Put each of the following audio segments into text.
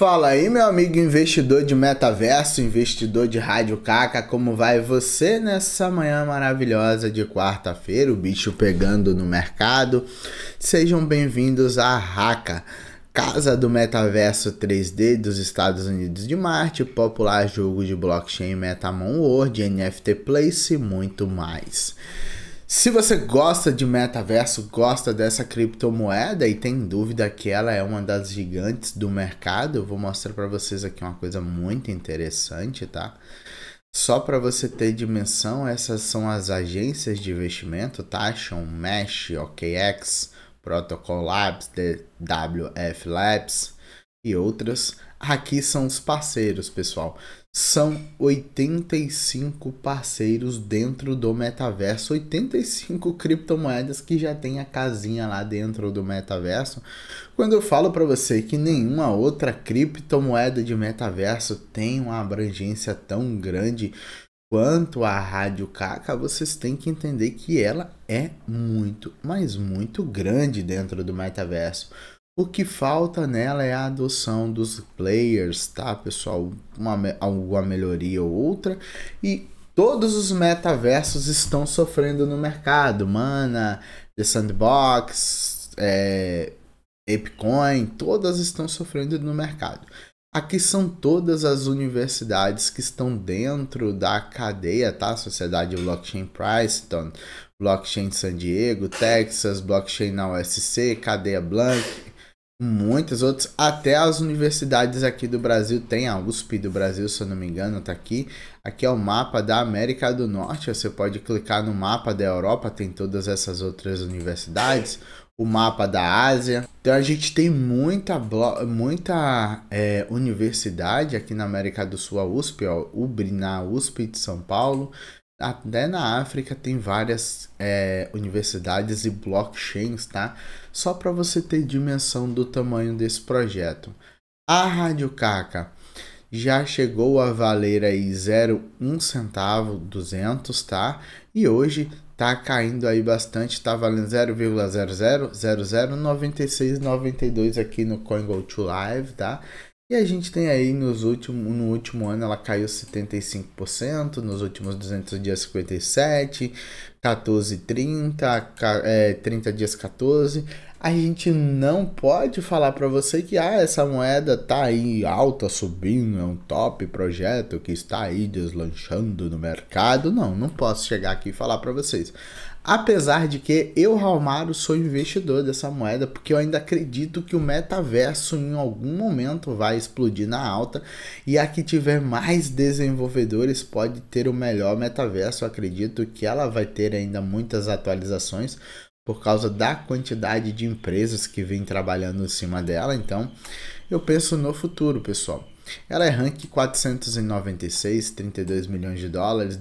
Fala aí, meu amigo investidor de metaverso, investidor de rádio caca, como vai você nessa manhã maravilhosa de quarta-feira? O bicho pegando no mercado. Sejam bem-vindos à Raca, casa do metaverso 3D dos Estados Unidos de Marte, popular jogo de blockchain Metamon World, NFT Place e muito mais. Se você gosta de metaverso, gosta dessa criptomoeda e tem dúvida que ela é uma das gigantes do mercado, eu vou mostrar para vocês aqui uma coisa muito interessante, tá? Só para você ter dimensão, essas são as agências de investimento, tá? Action, Mesh, OKX, Protocol Labs, DWF Labs e outras Aqui são os parceiros, pessoal. São 85 parceiros dentro do metaverso, 85 criptomoedas que já tem a casinha lá dentro do metaverso. Quando eu falo para você que nenhuma outra criptomoeda de metaverso tem uma abrangência tão grande quanto a Rádio Caca, vocês têm que entender que ela é muito, mas muito grande dentro do metaverso. O que falta nela é a adoção dos players, tá, pessoal? Uma, alguma melhoria ou outra. E todos os metaversos estão sofrendo no mercado. Mana, The Sandbox, é, Epcoin, todas estão sofrendo no mercado. Aqui são todas as universidades que estão dentro da cadeia, tá? Sociedade Blockchain Princeton, então, Blockchain San Diego, Texas, Blockchain na USC, Cadeia Blank, Muitas outras, até as universidades aqui do Brasil tem, a USP do Brasil, se eu não me engano, tá aqui. Aqui é o mapa da América do Norte, você pode clicar no mapa da Europa, tem todas essas outras universidades, o mapa da Ásia. Então a gente tem muita, muita é, universidade aqui na América do Sul, a USP, ó, UBRI na USP de São Paulo, até na África tem várias é, universidades e blockchains, tá? Só para você ter dimensão do tamanho desse projeto. A Rádio Caca já chegou a valer aí 0,1 centavo, 200, tá? E hoje tá caindo aí bastante, tá valendo 0,00009692 aqui no CoinGo2 Live, tá? E a gente tem aí nos últimos, no último ano ela caiu 75%, nos últimos 200 dias 57%, 14, 30, é, 30 dias 14. A gente não pode falar para você que ah, essa moeda tá aí alta, subindo, é um top projeto que está aí deslanchando no mercado. Não, não posso chegar aqui e falar para vocês. Apesar de que eu, Raulmaro, sou investidor dessa moeda, porque eu ainda acredito que o metaverso em algum momento vai explodir na alta e a que tiver mais desenvolvedores pode ter o melhor metaverso. Eu acredito que ela vai ter ter ainda muitas atualizações por causa da quantidade de empresas que vem trabalhando em cima dela. Então, eu penso no futuro, pessoal. Ela é rank 496, 32 milhões de dólares,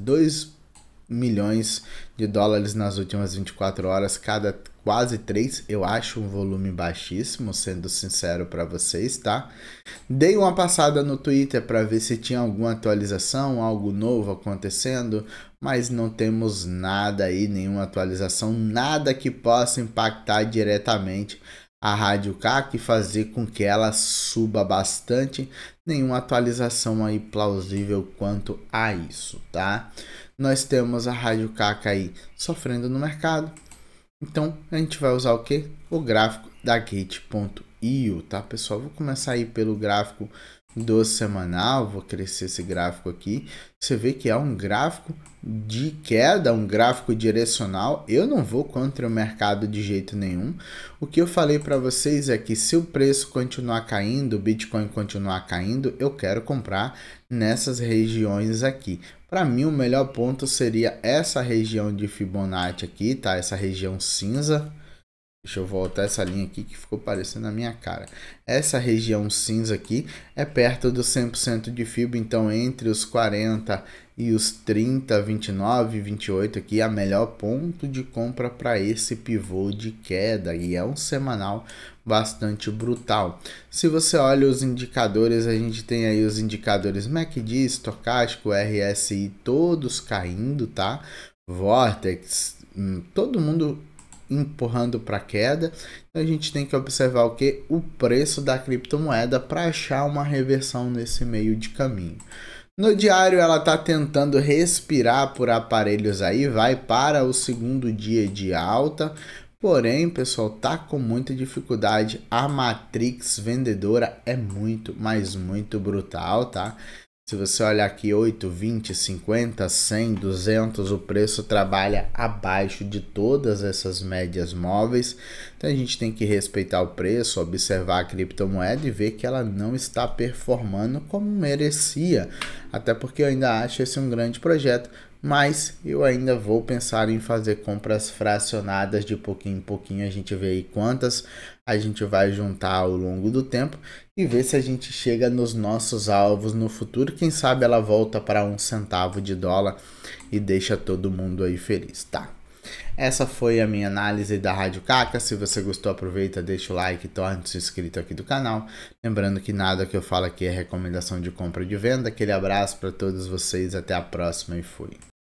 milhões de dólares nas últimas 24 horas, cada quase 3, eu acho um volume baixíssimo, sendo sincero para vocês, tá? Dei uma passada no Twitter para ver se tinha alguma atualização, algo novo acontecendo, mas não temos nada aí, nenhuma atualização, nada que possa impactar diretamente a rádio CAC fazer com que ela suba bastante. Nenhuma atualização aí plausível quanto a isso, tá? Nós temos a rádio CAC aí sofrendo no mercado. Então, a gente vai usar o que? O gráfico da Gate.com. IO, tá pessoal? vou começar aí pelo gráfico do semanal, vou crescer esse gráfico aqui. Você vê que é um gráfico de queda, um gráfico direcional. Eu não vou contra o mercado de jeito nenhum. O que eu falei para vocês é que se o preço continuar caindo, o Bitcoin continuar caindo, eu quero comprar nessas regiões aqui. Para mim, o melhor ponto seria essa região de Fibonacci aqui, tá? Essa região cinza Deixa eu voltar essa linha aqui que ficou parecendo a minha cara. Essa região cinza aqui é perto do 100% de fibra, então entre os 40 e os 30, 29, 28 aqui é o melhor ponto de compra para esse pivô de queda e é um semanal bastante brutal. Se você olha os indicadores, a gente tem aí os indicadores MACD, estocástico, RSI todos caindo, tá? Vortex, hum, todo mundo empurrando para queda. Então a gente tem que observar o que o preço da criptomoeda para achar uma reversão nesse meio de caminho. No diário ela está tentando respirar por aparelhos aí, vai para o segundo dia de alta, Porém, pessoal, tá com muita dificuldade. A Matrix vendedora é muito, mas muito brutal, tá? Se você olhar aqui 8, 20, 50, 100, 200, o preço trabalha abaixo de todas essas médias móveis. Então a gente tem que respeitar o preço, observar a criptomoeda e ver que ela não está performando como merecia. Até porque eu ainda acho esse um grande projeto, mas eu ainda vou pensar em fazer compras fracionadas de pouquinho em pouquinho. A gente vê aí quantas a gente vai juntar ao longo do tempo e ver se a gente chega nos nossos alvos no futuro. Quem sabe ela volta para um centavo de dólar e deixa todo mundo aí feliz, tá? Essa foi a minha análise da Rádio Caca. Se você gostou, aproveita, deixa o like, torne-se inscrito aqui do canal. Lembrando que nada que eu falo aqui é recomendação de compra e de venda. Aquele abraço para todos vocês, até a próxima e fui.